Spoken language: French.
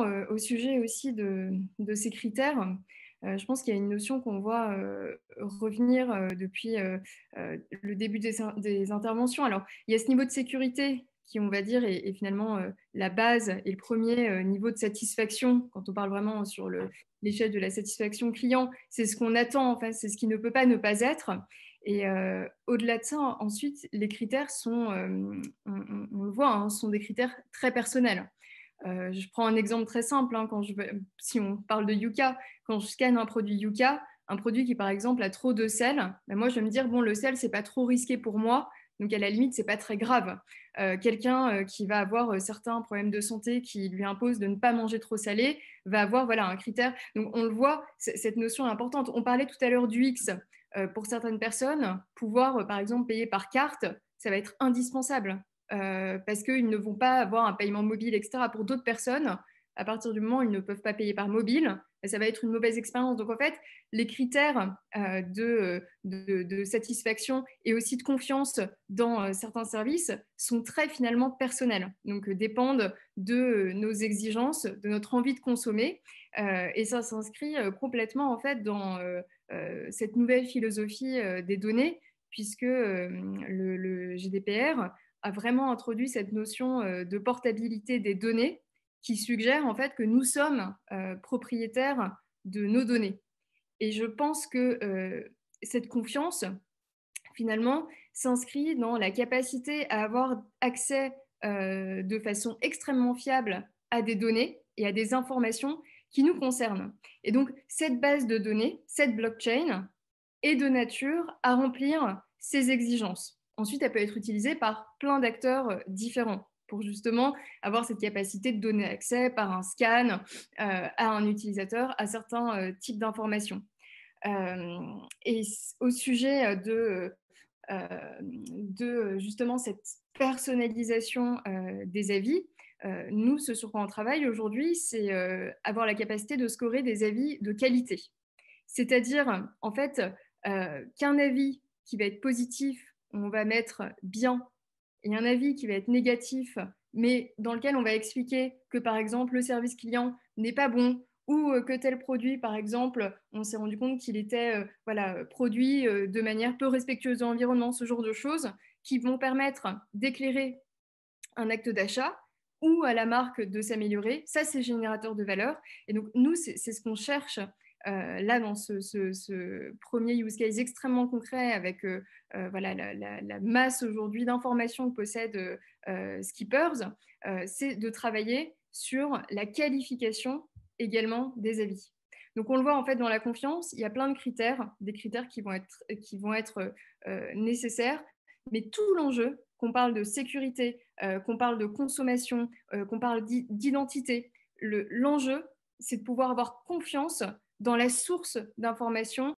Euh, au sujet aussi de, ces critères, euh, je pense qu'il y a une notion qu'on voit euh, revenir depuis le début des, interventions. Alors, il y a ce niveau de sécurité qui, on va dire, est, finalement la base et le premier niveau de satisfaction, quand on parle vraiment sur l'échelle de la satisfaction client, c'est ce qu'on attend, en c'est ce qui ne peut pas ne pas être. Et au-delà de ça, ensuite, les critères sont, on, le voit, hein, sont des critères très personnels. Euh, je prends un exemple très simple, hein, si on parle de Yuka, quand je scanne un produit Yuka, un produit qui par exemple a trop de sel, ben, moi je vais me dire, bon, le sel, c'est pas trop risqué pour moi, donc à la limite, c'est pas très grave. Euh, quelqu'un euh, qui va avoir certains problèmes de santé qui lui impose de ne pas manger trop salé va avoir voilà, un critère. Donc on le voit, cette notion est importante. On parlait tout à l'heure du X. pour certaines personnes, pouvoir par exemple payer par carte, ça va être indispensable euh, parce qu'ils ne vont pas avoir un paiement mobile, etc. Pour d'autres personnes, à partir du moment où ils ne peuvent pas payer par mobile, bah, ça va être une mauvaise expérience. Donc en fait, les critères euh, de, satisfaction et aussi de confiance dans euh, certains services sont très finalement personnels, donc dépendent de nos exigences, de notre envie de consommer, et ça s'inscrit complètement en fait dans cette nouvelle philosophie des données, puisque le, le, GDPR a vraiment introduit cette notion euh, de portabilité des données qui suggère en fait que nous sommes euh, propriétaires de nos données. Et je pense que euh, cette confiance, finalement, s'inscrit dans la capacité à avoir accès de façon extrêmement fiable à des données et à des informations qui nous concernent. Et donc, cette base de données, cette blockchain, est de nature à remplir ces exigences. Ensuite, elle peut être utilisée par plein d'acteurs euh, différents pour justement avoir cette capacité de donner accès par un scan euh, à un utilisateur à certains euh, types d'informations. et au sujet de, de justement cette personnalisation des avis, nous, ce sur quoi on travaille aujourd'hui, c'est avoir la capacité de scorer des avis de qualité. C'est-à-dire, en fait, qu'un avis qui va être positif on va mettre bien il y a un avis qui va être négatif, mais dans lequel on va expliquer que par exemple le service client n'est pas bon ou euh, que tel produit, par exemple, on s'est rendu compte qu'il était euh, voilà, produit euh, de manière peu respectueuse de l'environnement, ce genre de choses qui vont permettre d'éclairer un acte d'achat ou à la marque de s'améliorer. Ça, c'est générateur de valeur. Et donc, nous, c'est ce qu'on cherche euh, là, dans ce, premier use case extrêmement concret, avec euh, euh, voilà, la, masse aujourd'hui d'informations que possède Skippers, c'est de travailler sur la qualification également des avis. Donc on le voit en fait dans la confiance, il y a plein de critères, des critères qui vont être, qui vont être nécessaires, mais tout l'enjeu, qu'on parle de sécurité, qu'on parle de consommation, qu'on parle d'identité, l'enjeu, c'est de pouvoir avoir confiance dans la source d'information